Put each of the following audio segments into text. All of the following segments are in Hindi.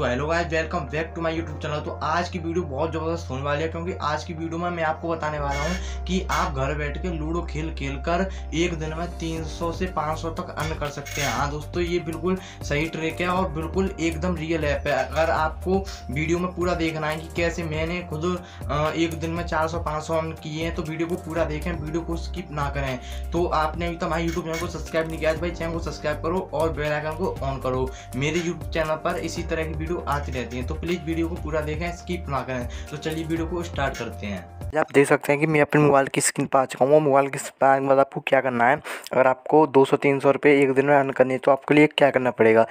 तो hello guys welcome back to my YouTube channel तो आज की वीडियो बहुत ज़बरदस्त होने वाली है क्योंकि आज की वीडियो में मैं आपको बताने वाला हूँ कि आप घर बैठ के लूडो खेल खेल कर एक दिन में 300 से 500 तक अर्न कर सकते हैं हाँ दोस्तों ये बिल्कुल सही ट्रिक है और बिल्कुल एकदम रियल ऐप है अगर आपको वीडियो में पूरा देखना है कि कैसे मैंने खुद एक दिन में चार सौ अर्न किए हैं तो वीडियो को पूरा देखें वीडियो को स्किप ना करें तो आपने अभी तक हमारे यूट्यूब चैनल को सब्सक्राइब नहीं किया तो भाई चैनल को सब्सक्राइब करो और बेलाइकन को ऑन करो मेरे यूट्यूब चैनल पर इसी तरह की वीडियो आती रहती हैं तो प्लीज़ वीडियो को पूरा देखें स्किप ना करें तो चलिए वीडियो को स्टार्ट करते हैं आप देख सकते हैं कि मैं अपने मोबाइल की स्क्रीन पर आ चुका हूँ मोबाइल की स्क्रीन मतलब आपको क्या करना है अगर आपको दो सौ तीन सौ रुपये एक दिन में अर्न करनी है तो आपके लिए क्या करना पड़ेगा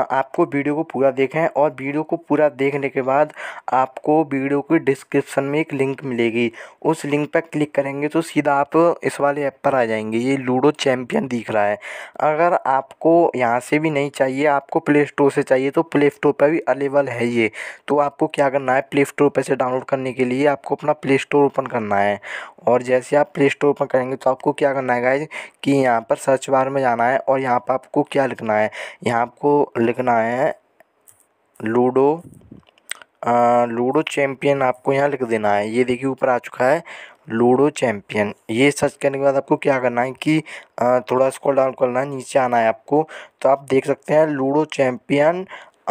आपको वीडियो को पूरा देखें और वीडियो को पूरा देखने के बाद आपको वीडियो की डिस्क्रिप्सन में एक लिंक मिलेगी उस लिंक पर क्लिक करेंगे तो सीधा आप इस वाले ऐप पर आ जाएंगे ये लूडो चैम्पियन दिख रहा है अगर आपको यहाँ से भी नहीं चाहिए आपको प्ले स्टोर से चाहिए तो प्ले स्टोर पर भी अवेलेबल है ये तो आपको क्या करना है प्ले स्टोर पर से डाउनलोड करने के लिए आपको अपना प्ले स्टोर स्टोर ओपन करना है और जैसे आप प्ले स्टोर ओपन करेंगे तो आपको क्या करना है गाइज कि यहाँ पर सर्च बार में जाना है और यहाँ पर आपको क्या लिखना है यहाँ आपको लिखना है लूडो लूडो चैम्पियन आपको यहाँ लिख देना है ये देखिए ऊपर आ चुका है लूडो चैम्पियन ये सर्च करने के बाद आपको क्या करना है कि थोड़ा स्कॉल डाउन करना है नीचे आना है आपको तो आप देख सकते हैं लूडो चैम्पियन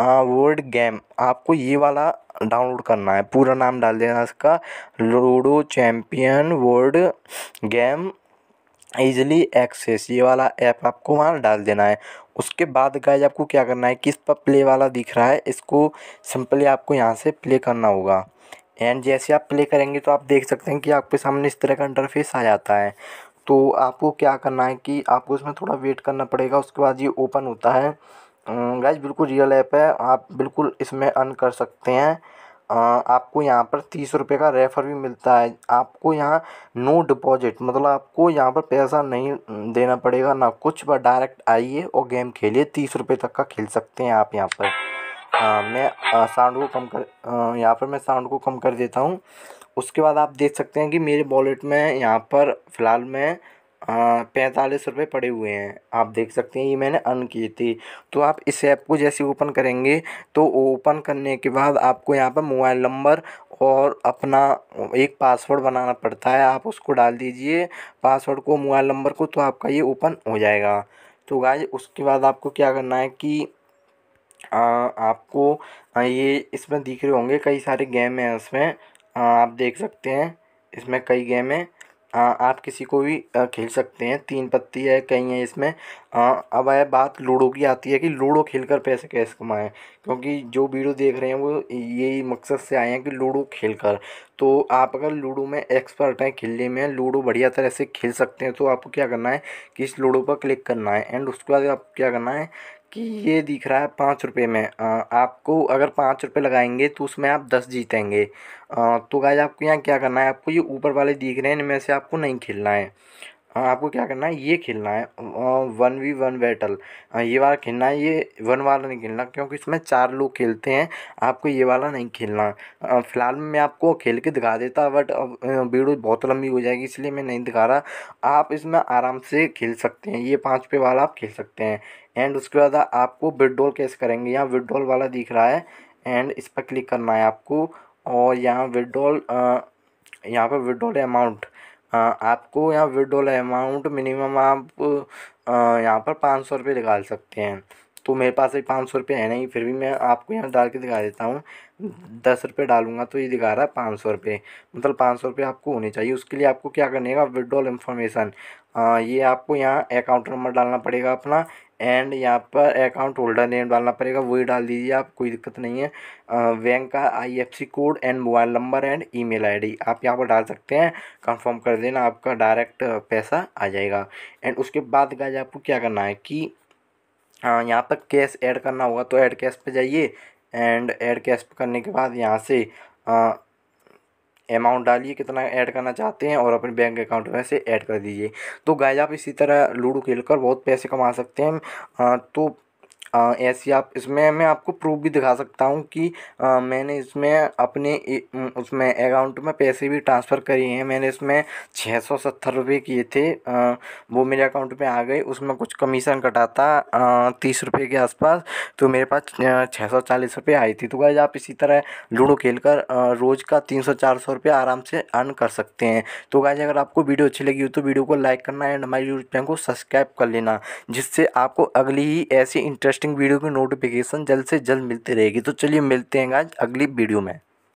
वर्ड गेम आपको ये वाला डाउनलोड करना है पूरा नाम डाल देना इसका ludo champion word game easily access ये वाला ऐप आपको वहाँ डाल देना है उसके बाद गाइज आपको क्या करना है किस पर प्ले वाला दिख रहा है इसको सिंपली आपको यहाँ से प्ले करना होगा एंड जैसे आप प्ले करेंगे तो आप देख सकते हैं कि आपके सामने इस तरह का इंटरफेस आ जाता है तो आपको क्या करना है कि आपको इसमें थोड़ा वेट करना पड़ेगा उसके बाद ये ओपन होता है गाइस बिल्कुल रियल ऐप है आप बिल्कुल इसमें अर्न कर सकते हैं आपको यहाँ पर तीस रुपये का रेफ़र भी मिलता है आपको यहाँ नो डिपॉजिट मतलब आपको यहाँ पर पैसा नहीं देना पड़ेगा ना कुछ पर डायरेक्ट आइए और गेम खेलिए तीस रुपये तक का खेल सकते हैं आप यहाँ पर आ, मैं साउंड को कम कर यहाँ पर मैं साउंड को कम कर देता हूँ उसके बाद आप देख सकते हैं कि मेरे वॉलेट में यहाँ पर फ़िलहाल मैं पैंतालीस रुपये पड़े हुए हैं आप देख सकते हैं ये मैंने अन की थी तो आप इस ऐप को जैसे ओपन करेंगे तो ओपन करने के बाद आपको यहाँ पर मोबाइल नंबर और अपना एक पासवर्ड बनाना पड़ता है आप उसको डाल दीजिए पासवर्ड को मोबाइल नंबर को तो आपका ये ओपन हो जाएगा तो गाय उसके बाद आपको क्या करना है कि आ, आपको ये इसमें दिख रहे होंगे कई सारे गेम हैं उसमें आ, आप देख सकते हैं इसमें कई गेम हैं आप किसी को भी खेल सकते हैं तीन पत्ती है कई है इसमें अब है बात लूडो की आती है कि लूडो खेल कर पैसे कैसे कमाएं क्योंकि जो वीडियो देख रहे हैं वो यही मकसद से आए हैं कि लूडो खेल कर तो आप अगर लूडो में एक्सपर्ट हैं खेलने में लूडो बढ़िया तरह से खेल सकते हैं तो आपको क्या करना है कि इस लूडो पर क्लिक करना है एंड उसके बाद आप क्या करना है कि ये दिख रहा है पाँच रुपये में आपको अगर पाँच रुपये लगाएंगे तो उसमें आप दस जीतेंगे तो गाइज आपको यहाँ क्या करना है आपको ये ऊपर वाले दिख रहे हैं इनमें से आपको नहीं खेलना है आपको क्या करना है ये खेलना है वन वी वन बैटल ये वाला खेलना है ये वन वाला नहीं खेलना क्योंकि इसमें चार लोग खेलते हैं आपको ये वाला नहीं खेलना फ़िलहाल मैं आपको खेल के दिखा देता बट वीडियो बहुत लंबी हो जाएगी इसलिए मैं नहीं दिखा रहा आप इसमें आराम से खेल सकते हैं ये पाँच रुपये वाला आप खेल सकते हैं एंड उसके बाद आपको विड्रॉल कैसे करेंगे यहाँ विड्रॉल वाला दिख रहा है एंड इस पर क्लिक करना है आपको और यहाँ विड्रॉल यहाँ पर विड्रॉल अमाउंट आपको यहाँ विड्रॉल अमाउंट मिनिमम आप यहाँ पर पाँच सौ रुपये निकाल सकते हैं तो मेरे पास अभी पाँच सौ रुपये है नहीं फिर भी मैं आपको यहाँ डाल के दिखा देता हूँ दस रुपये डालूँगा तो ये दिखा रहा है पाँच सौ रुपये मतलब पाँच सौ रुपये आपको होने चाहिए उसके लिए आपको क्या करने का विड्रॉल इन्फॉर्मेशन ये आपको यहाँ अकाउंट नंबर डालना पड़ेगा अपना एंड यहाँ पर अकाउंट होल्डर नेम डालना पड़ेगा वही डाल दीजिए आप कोई दिक्कत नहीं है बैंक का IFSC code and mobile number and email ID आप यहाँ पर डाल सकते हैं कंफर्म कर देना आपका डायरेक्ट पैसा आ जाएगा एंड उसके बाद गाइज आपको क्या करना है कि हाँ, यहाँ पर कैश ऐड करना होगा तो ऐड कैश पे जाइए एंड ऐड कैश पे करने के बाद यहाँ से अमाउंट डालिए कितना ऐड करना चाहते हैं और अपने बैंक अकाउंट में से ऐड कर दीजिए तो गाय आप इसी तरह लूडो खेल कर बहुत पैसे कमा सकते हैं तो ऐसी आप इसमें मैं आपको प्रूफ़ भी दिखा सकता हूँ कि मैंने इसमें अपने उसमें अकाउंट में पैसे भी ट्रांसफ़र करे हैं मैंने इसमें छः सौ सत्तर रुपये किए थे वो मेरे अकाउंट में आ गए उसमें कुछ कमीशन कटा था तीस रुपये के आसपास तो मेरे पास छः सौ चालीस रुपये आई थी तो गाइज आप इसी तरह लूडो खेल कर रोज़ का तीन सौ चार सौ रुपये आराम से अर्न कर सकते हैं तो गाइज अगर आपको वीडियो अच्छी लगी हो तो वीडियो को लाइक करना एंड हमारे यूट्यूब चैनल को सब्सक्राइब कर लेना जिससे आपको अगली ही ऐसी इंटरेस्ट इंटरेस्टिंग वीडियो की नोटिफिकेशन जल्द से जल्द मिलती रहेगी तो चलिए मिलते हैं आज अगली वीडियो में